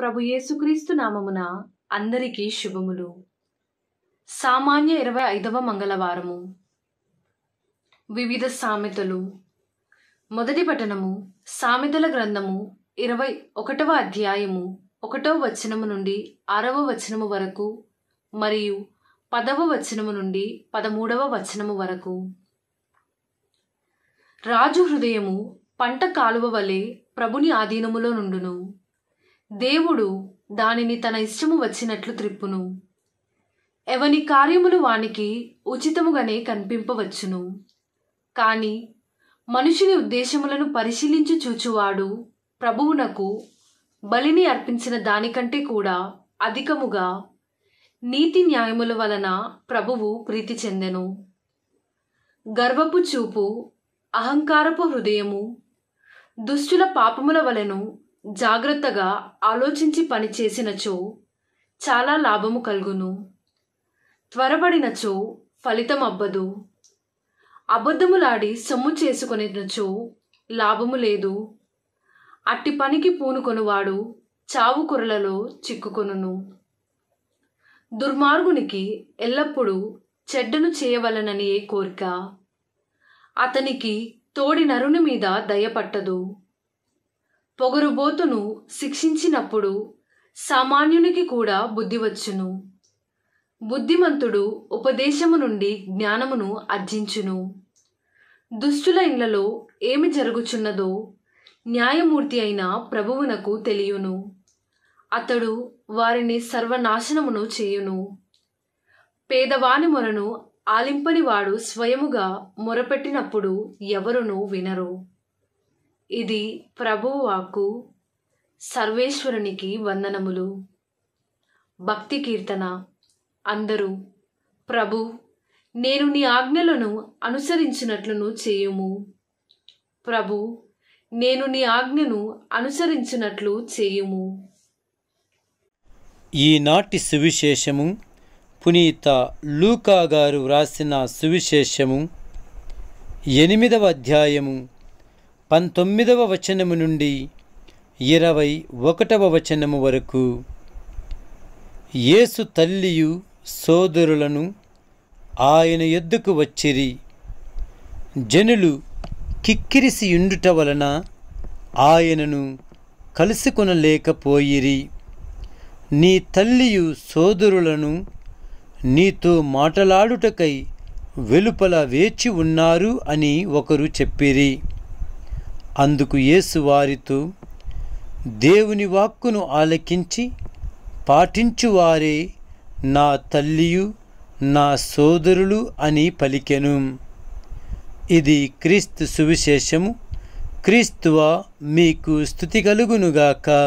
ప్రభు యేసుక్రీస్తు నామమున అందరికీ శుభములు సామాన్య ఇరవై ఐదవ మంగళవారము వివిధ సామెతలు మొదటి పఠనము సామెతల గ్రంథము ఇరవై ఒకటవ అధ్యాయము ఒకటవ వచనము నుండి ఆరవ వచనము వరకు మరియు పదవ వచనము నుండి పదమూడవ వచనము వరకు రాజు హృదయము పంట కాలువ వలె ప్రభుని ఆధీనములో నుండును దేవుడు దానిని తన ఇష్టము వచ్చినట్లు త్రిప్పును ఎవని కార్యములు వానికి ఉచితముగానే కనిపింపవచ్చును కాని మనుషుని ఉద్దేశములను పరిశీలించి చూచువాడు ప్రభువునకు బలిని అర్పించిన దానికంటే కూడా అధికముగా నీతి న్యాయముల వలన ప్రభువు ప్రీతి చెందెను గర్వపు చూపు అహంకారపు హృదయము దుష్టుల పాపముల వలెను జాగ్రత్తగా ఆలోచించి పని చేసినచో చాలా లాభము కలుగును త్వరపడినచో ఫలితం అబ్బదు అబద్ధములాడి సొమ్ము చేసుకునినచో లాభము లేదు అట్టి పనికి పూనుకొనువాడు చావు కురలలో చిక్కుకొనును దుర్మార్గునికి ఎల్లప్పుడూ చెడ్డను చేయవలననియే కోరిక అతనికి తోడి నరుని మీద దయపట్టదు పొగరుబోతును శిక్షించినప్పుడు సామాన్యునికి కూడా బుద్ధి వచ్చును బుద్ధిమంతుడు ఉపదేశము నుండి జ్ఞానమును అర్జించును దుష్టుల ఇండ్లలో ఏమి జరుగుచున్నదో న్యాయమూర్తి అయిన ప్రభువునకు తెలియను అతడు వారిని సర్వనాశనమును చేయును పేదవాని మొరను ఆలింపని వాడు స్వయముగా మొరపెట్టినప్పుడు ఎవరునూ వినరు ఇది ప్రభువాకు సర్వేశ్వరునికి వందనములు భక్తి కీర్తన అందరూ ప్రభు నేను నీ ఆజ్ఞలను అనుసరించినట్లును చేయుము ప్రభు నేను నీ ఆజ్ఞను అనుసరించినట్లు చేయుము ఈనాటి సువిశేషము పునీత లూకా గారు వ్రాసిన సువిశేషము ఎనిమిదవ అధ్యాయము పంతొమ్మిదవ వచనము నుండి ఇరవై ఒకటవ వచనము వరకు యేసు తల్లియు సోదరులను ఆయన ఎద్దుకు వచ్చిరి జనులు కిక్కిరిసియుండుట వలన ఆయనను కలుసుకొనలేకపోయిరి నీ తల్లియు సోదరులను నీతో మాటలాడుటకై వెలుపల వేచి ఉన్నారు అని ఒకరు చెప్పిరి అందుకు యేసు వారితో దేవుని వాక్కును ఆలకించి పాటించువారే నా తల్లియు నా సోదరులు అని పలికెను ఇది క్రీస్తు సువిశేషము క్రీస్తువా మీకు స్థుతి కలుగునుగాక